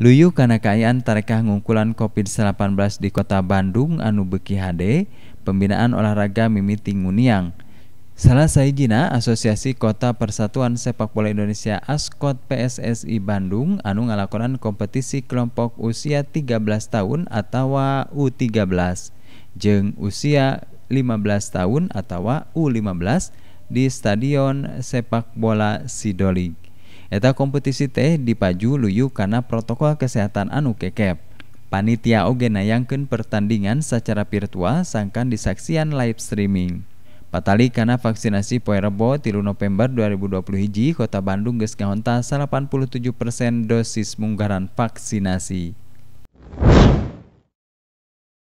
Luyu karena kayaan tarekah ngungkulan COVID-19 di kota Bandung anu beki HD, pembinaan olahraga mimiti nguniang. Salah saijina Asosiasi Kota Persatuan Sepak Bola Indonesia Askot PSSI Bandung anu ngalakonan kompetisi kelompok usia 13 tahun atau U13 jeng usia 15 tahun atau U15 di Stadion Sepak Bola Sidolik. Eta kompetisi teh dipaju luyu karena protokol kesehatan anu kekep. Panitia oge nayangkeun pertandingan secara virtual sangkan disaksian live streaming. Patali karena vaksinasi poe Rebo tilu November 2020 hiji Kota Bandung geus ngahonta 87% dosis munggaran vaksinasi.